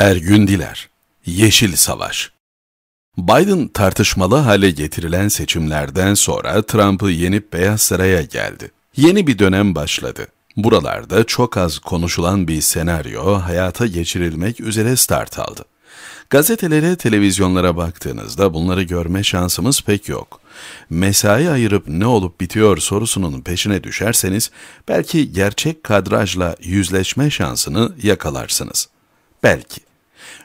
Ergün Diler, Yeşil Savaş Biden tartışmalı hale getirilen seçimlerden sonra Trump'ı yenip Beyaz Saray'a geldi. Yeni bir dönem başladı. Buralarda çok az konuşulan bir senaryo hayata geçirilmek üzere start aldı. Gazetelere, televizyonlara baktığınızda bunları görme şansımız pek yok. Mesai ayırıp ne olup bitiyor sorusunun peşine düşerseniz belki gerçek kadrajla yüzleşme şansını yakalarsınız. Belki.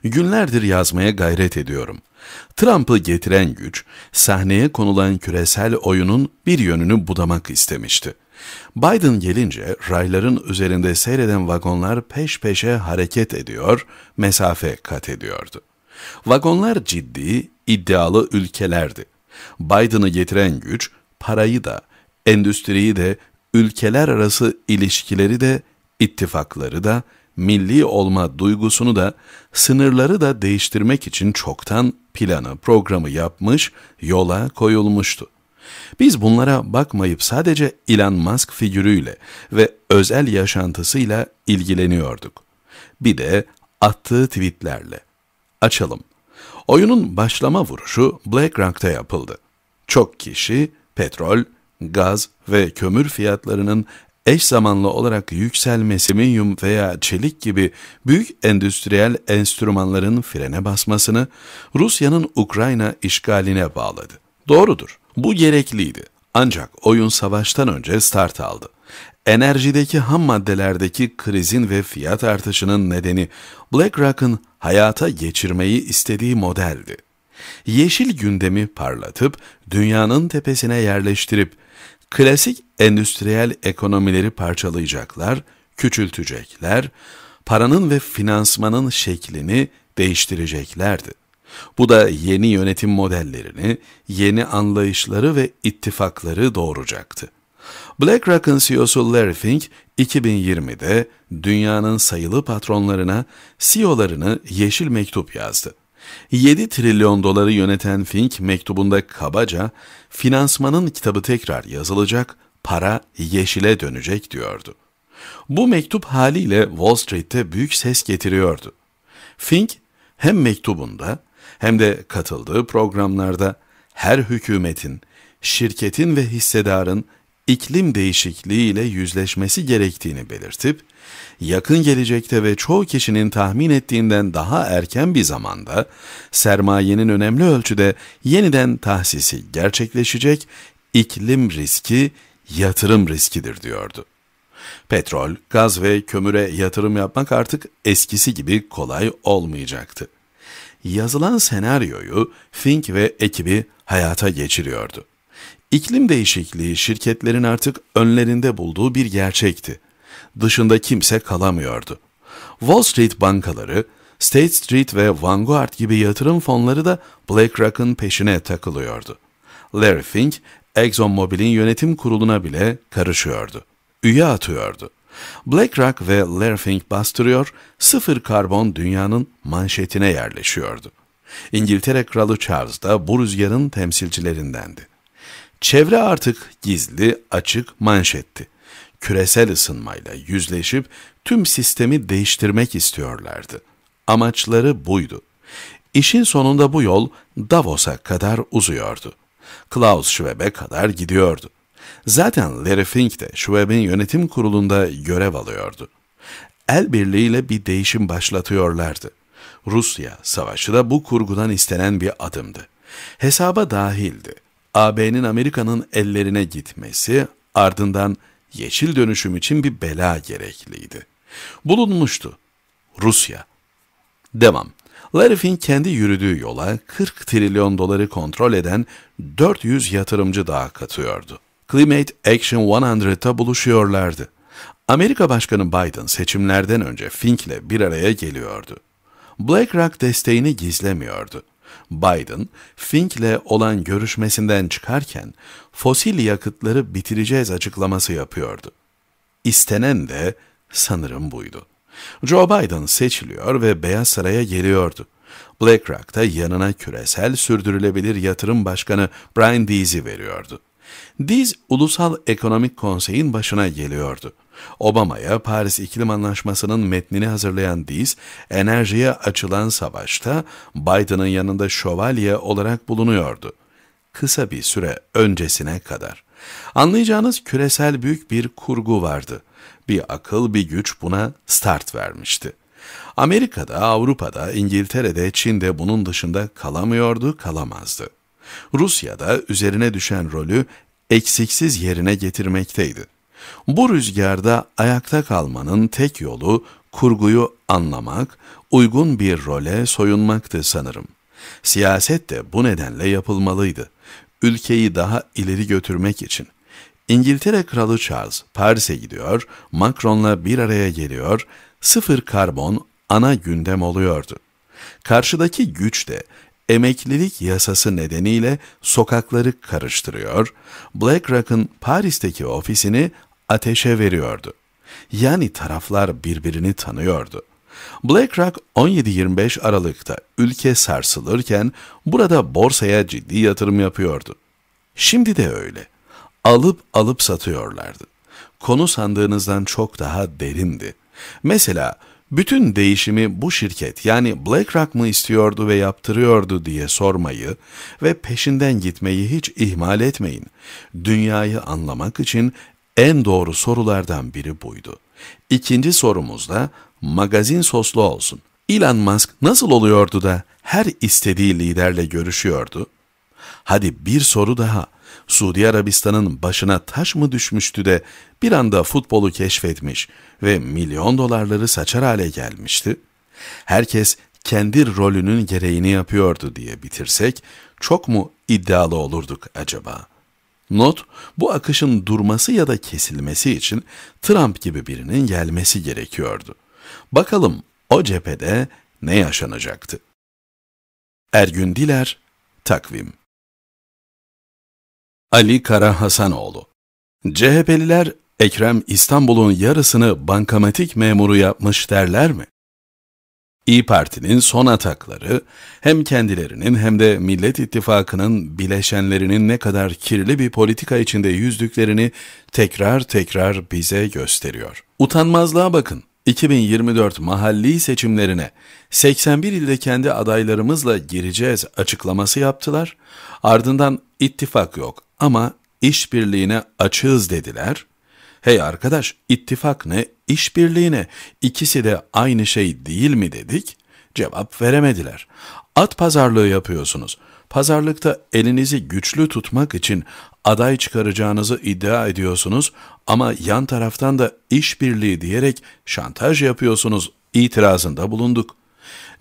Günlerdir yazmaya gayret ediyorum. Trump'ı getiren güç, sahneye konulan küresel oyunun bir yönünü budamak istemişti. Biden gelince rayların üzerinde seyreden vagonlar peş peşe hareket ediyor, mesafe kat ediyordu. Vagonlar ciddi, iddialı ülkelerdi. Biden'ı getiren güç, parayı da, endüstriyi de, ülkeler arası ilişkileri de, ittifakları da, milli olma duygusunu da, sınırları da değiştirmek için çoktan planı, programı yapmış, yola koyulmuştu. Biz bunlara bakmayıp sadece Elon Musk figürüyle ve özel yaşantısıyla ilgileniyorduk. Bir de attığı tweetlerle. Açalım. Oyunun başlama vuruşu BlackRock'ta yapıldı. Çok kişi petrol, gaz ve kömür fiyatlarının eş zamanlı olarak yükselmesi siminyum veya çelik gibi büyük endüstriyel enstrümanların frene basmasını Rusya'nın Ukrayna işgaline bağladı. Doğrudur, bu gerekliydi. Ancak oyun savaştan önce start aldı. Enerjideki ham maddelerdeki krizin ve fiyat artışının nedeni BlackRock'ın hayata geçirmeyi istediği modeldi. Yeşil gündemi parlatıp dünyanın tepesine yerleştirip Klasik endüstriyel ekonomileri parçalayacaklar, küçültecekler, paranın ve finansmanın şeklini değiştireceklerdi. Bu da yeni yönetim modellerini, yeni anlayışları ve ittifakları doğuracaktı. BlackRock'ın CEO'su Larry Fink, 2020'de dünyanın sayılı patronlarına CEO'larını yeşil mektup yazdı. 7 trilyon doları yöneten Fink mektubunda kabaca finansmanın kitabı tekrar yazılacak, para yeşile dönecek diyordu. Bu mektup haliyle Wall Street'te büyük ses getiriyordu. Fink hem mektubunda hem de katıldığı programlarda her hükümetin, şirketin ve hissedarın iklim değişikliği ile yüzleşmesi gerektiğini belirtip, yakın gelecekte ve çoğu kişinin tahmin ettiğinden daha erken bir zamanda sermayenin önemli ölçüde yeniden tahsisi gerçekleşecek iklim riski yatırım riskidir diyordu. Petrol, gaz ve kömüre yatırım yapmak artık eskisi gibi kolay olmayacaktı. Yazılan senaryoyu Fink ve ekibi hayata geçiriyordu. İklim değişikliği şirketlerin artık önlerinde bulduğu bir gerçekti. Dışında kimse kalamıyordu. Wall Street bankaları, State Street ve Vanguard gibi yatırım fonları da BlackRock'ın peşine takılıyordu. Larry Fink, ExxonMobil'in yönetim kuruluna bile karışıyordu. Üye atıyordu. BlackRock ve Larry Fink bastırıyor, sıfır karbon dünyanın manşetine yerleşiyordu. İngiltere Kralı Charles da bu rüzgarın temsilcilerindendi. Çevre artık gizli, açık, manşetti. Küresel ısınmayla yüzleşip tüm sistemi değiştirmek istiyorlardı. Amaçları buydu. İşin sonunda bu yol Davos'a kadar uzuyordu. Klaus Schwab'e kadar gidiyordu. Zaten Larry Fink de Schwab'in yönetim kurulunda görev alıyordu. El birliğiyle bir değişim başlatıyorlardı. Rusya savaşı da bu kurgudan istenen bir adımdı. Hesaba dahildi. AB'nin Amerika'nın ellerine gitmesi ardından yeşil dönüşüm için bir bela gerekliydi. Bulunmuştu. Rusya. Devam. Larry Fink kendi yürüdüğü yola 40 trilyon doları kontrol eden 400 yatırımcı daha katıyordu. Climate Action 100'ta buluşuyorlardı. Amerika Başkanı Biden seçimlerden önce Fink'le bir araya geliyordu. BlackRock desteğini gizlemiyordu. Biden, Fink'le olan görüşmesinden çıkarken fosil yakıtları bitireceğiz açıklaması yapıyordu. İstenen de sanırım buydu. Joe Biden seçiliyor ve Beyaz Saray'a geliyordu. BlackRock da yanına küresel sürdürülebilir yatırım başkanı Brian Deasy veriyordu. Diz Ulusal Ekonomik Konsey'in başına geliyordu. Obama'ya Paris İklim Anlaşması'nın metnini hazırlayan Diz, enerjiye açılan savaşta Biden'ın yanında şövalye olarak bulunuyordu. Kısa bir süre öncesine kadar. Anlayacağınız küresel büyük bir kurgu vardı. Bir akıl, bir güç buna start vermişti. Amerika'da, Avrupa'da, İngiltere'de, Çin'de bunun dışında kalamıyordu, kalamazdı. Rusya da üzerine düşen rolü eksiksiz yerine getirmekteydi. Bu rüzgarda ayakta kalmanın tek yolu kurguyu anlamak, uygun bir role soyunmaktı sanırım. Siyaset de bu nedenle yapılmalıydı. Ülkeyi daha ileri götürmek için. İngiltere Kralı Charles Paris'e gidiyor, Macron'la bir araya geliyor, sıfır karbon ana gündem oluyordu. Karşıdaki güç de emeklilik yasası nedeniyle sokakları karıştırıyor, BlackRock'ın Paris'teki ofisini ateşe veriyordu. Yani taraflar birbirini tanıyordu. BlackRock 17-25 Aralık'ta ülke sarsılırken burada borsaya ciddi yatırım yapıyordu. Şimdi de öyle. Alıp alıp satıyorlardı. Konu sandığınızdan çok daha derindi. Mesela bütün değişimi bu şirket yani BlackRock mı istiyordu ve yaptırıyordu diye sormayı ve peşinden gitmeyi hiç ihmal etmeyin. Dünyayı anlamak için en doğru sorulardan biri buydu. İkinci sorumuz da magazin soslu olsun. Elon Musk nasıl oluyordu da her istediği liderle görüşüyordu? Hadi bir soru daha. Suudi Arabistan'ın başına taş mı düşmüştü de bir anda futbolu keşfetmiş ve milyon dolarları saçar hale gelmişti? Herkes kendi rolünün gereğini yapıyordu diye bitirsek çok mu iddialı olurduk acaba? Not, bu akışın durması ya da kesilmesi için Trump gibi birinin gelmesi gerekiyordu. Bakalım o cephede ne yaşanacaktı? Ergün Diler, Takvim Ali Kara Hasanoğlu. CHP'liler Ekrem İstanbul'un yarısını bankamatik memuru yapmış derler mi? İyi Parti'nin son atakları hem kendilerinin hem de Millet İttifakı'nın bileşenlerinin ne kadar kirli bir politika içinde yüzdüklerini tekrar tekrar bize gösteriyor. Utanmazlığa bakın. 2024 mahalli seçimlerine 81 ilde kendi adaylarımızla gireceğiz açıklaması yaptılar. Ardından ittifak yok, ama işbirliğine açığız dediler. Hey arkadaş, ittifak ne, işbirliğine İkisi de aynı şey değil mi dedik? Cevap veremediler. At pazarlığı yapıyorsunuz. Pazarlıkta elinizi güçlü tutmak için aday çıkaracağınızı iddia ediyorsunuz ama yan taraftan da işbirliği diyerek şantaj yapıyorsunuz itirazında bulunduk.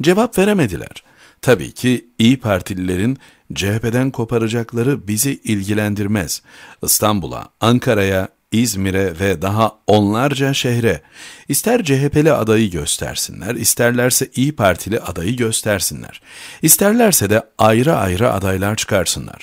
Cevap veremediler. Tabii ki İyi Partililerin CHP'den koparacakları bizi ilgilendirmez. İstanbul'a, Ankara'ya, İzmir'e ve daha onlarca şehre ister CHP'li adayı göstersinler, isterlerse İyi Partili adayı göstersinler. İsterlerse de ayrı ayrı adaylar çıkarsınlar.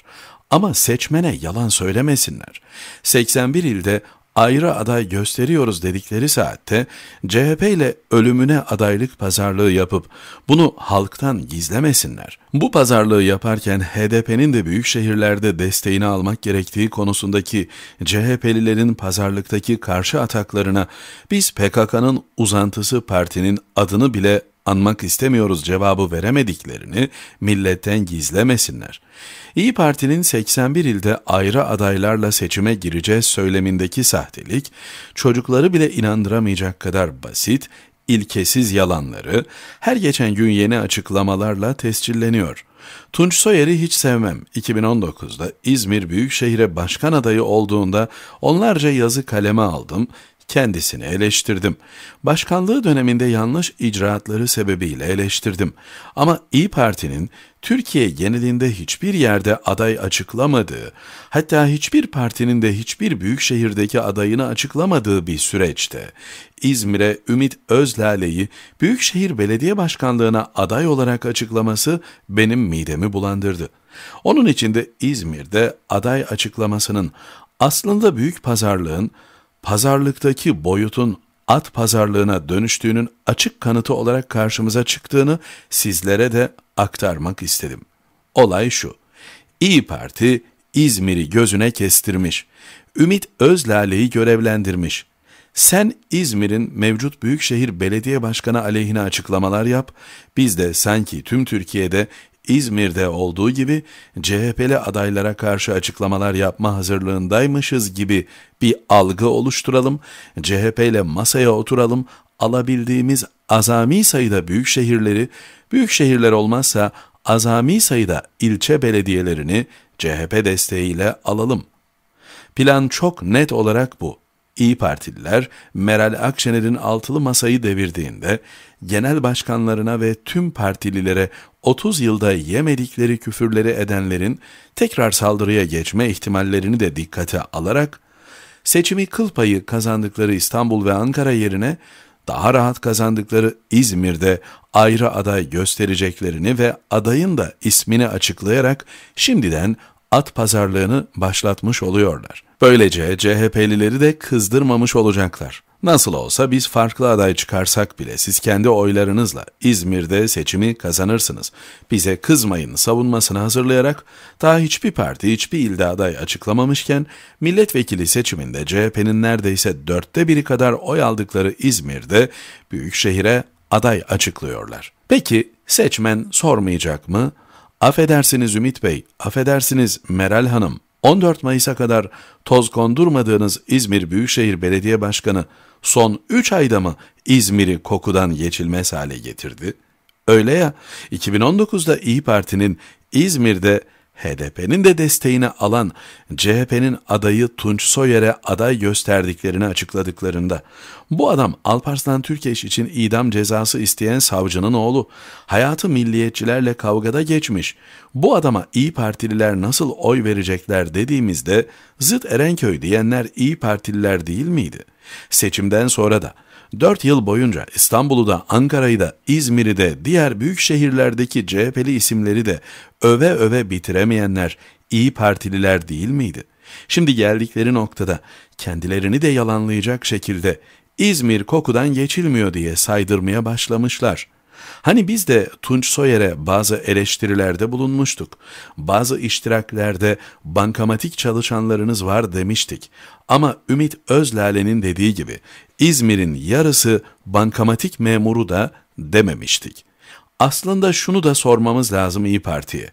Ama seçmene yalan söylemesinler. 81 ilde ayrı aday gösteriyoruz dedikleri saatte CHP ile ölümüne adaylık pazarlığı yapıp bunu halktan gizlemesinler. Bu pazarlığı yaparken HDP'nin de büyük şehirlerde desteğini almak gerektiği konusundaki CHP'lilerin pazarlıktaki karşı ataklarına biz PKK'nın uzantısı partinin adını bile anmak istemiyoruz cevabı veremediklerini milletten gizlemesinler. İyi Parti'nin 81 ilde ayrı adaylarla seçime gireceğiz söylemindeki sahtelik, çocukları bile inandıramayacak kadar basit, ilkesiz yalanları her geçen gün yeni açıklamalarla tescilleniyor. Tunç Soyer'i hiç sevmem. 2019'da İzmir Büyükşehir'e başkan adayı olduğunda onlarca yazı kaleme aldım kendisini eleştirdim. Başkanlığı döneminde yanlış icraatları sebebiyle eleştirdim. Ama İyi Parti'nin Türkiye genelinde hiçbir yerde aday açıklamadığı, hatta hiçbir partinin de hiçbir büyük şehirdeki adayını açıklamadığı bir süreçte İzmir'e Ümit Özlale'yi Büyükşehir Belediye Başkanlığına aday olarak açıklaması benim midemi bulandırdı. Onun için de İzmir'de aday açıklamasının aslında büyük pazarlığın pazarlıktaki boyutun at pazarlığına dönüştüğünün açık kanıtı olarak karşımıza çıktığını sizlere de aktarmak istedim. Olay şu, İyi Parti İzmir'i gözüne kestirmiş, Ümit Özlale'yi görevlendirmiş. Sen İzmir'in mevcut Büyükşehir Belediye Başkanı aleyhine açıklamalar yap, biz de sanki tüm Türkiye'de İzmir'de olduğu gibi CHP'li adaylara karşı açıklamalar yapma hazırlığındaymışız gibi bir algı oluşturalım, CHP ile masaya oturalım, alabildiğimiz azami sayıda büyük şehirleri, büyük şehirler olmazsa azami sayıda ilçe belediyelerini CHP desteğiyle alalım. Plan çok net olarak bu. İyi Partililer Meral Akşener'in altılı masayı devirdiğinde genel başkanlarına ve tüm partililere 30 yılda yemedikleri küfürleri edenlerin tekrar saldırıya geçme ihtimallerini de dikkate alarak seçimi kıl payı kazandıkları İstanbul ve Ankara yerine daha rahat kazandıkları İzmir'de ayrı aday göstereceklerini ve adayın da ismini açıklayarak şimdiden at pazarlığını başlatmış oluyorlar. Böylece CHP'lileri de kızdırmamış olacaklar. Nasıl olsa biz farklı aday çıkarsak bile siz kendi oylarınızla İzmir'de seçimi kazanırsınız. Bize kızmayın savunmasını hazırlayarak daha hiçbir parti hiçbir ilde aday açıklamamışken milletvekili seçiminde CHP'nin neredeyse dörtte biri kadar oy aldıkları İzmir'de büyük şehire aday açıklıyorlar. Peki seçmen sormayacak mı? Affedersiniz Ümit Bey, affedersiniz Meral Hanım. 14 Mayıs'a kadar toz kondurmadığınız İzmir Büyükşehir Belediye Başkanı son 3 ayda mı İzmir'i kokudan geçilmez hale getirdi? Öyle ya, 2019'da İyi Parti'nin İzmir'de HDP'nin de desteğini alan CHP'nin adayı Tunç Soyer'e aday gösterdiklerini açıkladıklarında bu adam Alparslan Türkeş için idam cezası isteyen savcının oğlu hayatı milliyetçilerle kavgada geçmiş bu adama İyi Partililer nasıl oy verecekler dediğimizde zıt Erenköy diyenler İyi Partililer değil miydi? Seçimden sonra da 4 yıl boyunca İstanbul'u da Ankara'yı da İzmir'i de diğer büyük şehirlerdeki CHP'li isimleri de öve öve bitiremeyenler İyi Partililer değil miydi? Şimdi geldikleri noktada kendilerini de yalanlayacak şekilde İzmir kokudan geçilmiyor diye saydırmaya başlamışlar.'' Hani biz de Tunç Soyer'e bazı eleştirilerde bulunmuştuk. Bazı iştiraklerde bankamatik çalışanlarınız var demiştik. Ama Ümit Özlale'nin dediği gibi İzmir'in yarısı bankamatik memuru da dememiştik. Aslında şunu da sormamız lazım İyi Parti'ye.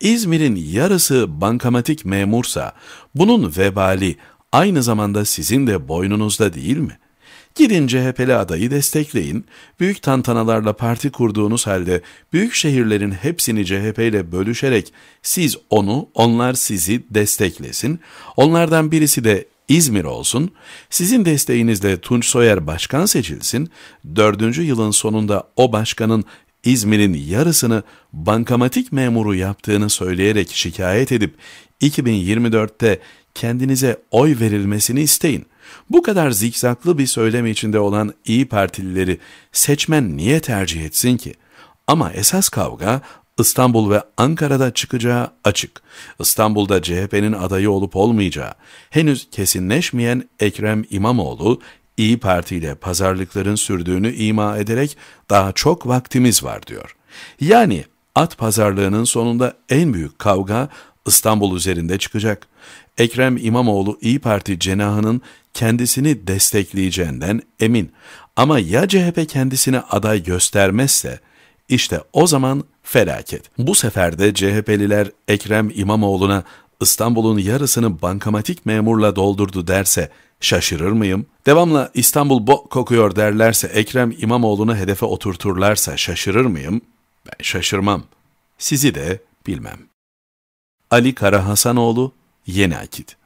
İzmir'in yarısı bankamatik memursa bunun vebali aynı zamanda sizin de boynunuzda değil mi? Gidin CHP'li adayı destekleyin. Büyük tantanalarla parti kurduğunuz halde büyük şehirlerin hepsini CHP ile bölüşerek siz onu, onlar sizi desteklesin. Onlardan birisi de İzmir olsun, sizin desteğinizle Tunç Soyer başkan seçilsin, dördüncü yılın sonunda o başkanın İzmir'in yarısını bankamatik memuru yaptığını söyleyerek şikayet edip 2024'te kendinize oy verilmesini isteyin. Bu kadar zikzaklı bir söyleme içinde olan İyi Partilileri seçmen niye tercih etsin ki? Ama esas kavga İstanbul ve Ankara'da çıkacağı açık. İstanbul'da CHP'nin adayı olup olmayacağı, henüz kesinleşmeyen Ekrem İmamoğlu, İyi Parti ile pazarlıkların sürdüğünü ima ederek daha çok vaktimiz var diyor. Yani at pazarlığının sonunda en büyük kavga İstanbul üzerinde çıkacak. Ekrem İmamoğlu İyi Parti cenahının kendisini destekleyeceğinden emin. Ama ya CHP kendisine aday göstermezse işte o zaman felaket. Bu sefer de CHP'liler Ekrem İmamoğlu'na İstanbul'un yarısını bankamatik memurla doldurdu derse şaşırır mıyım? Devamla İstanbul bok kokuyor derlerse Ekrem İmamoğlu'nu hedefe oturturlarsa şaşırır mıyım? Ben şaşırmam. Sizi de bilmem. Ali Karahasanoğlu, Yeni Akit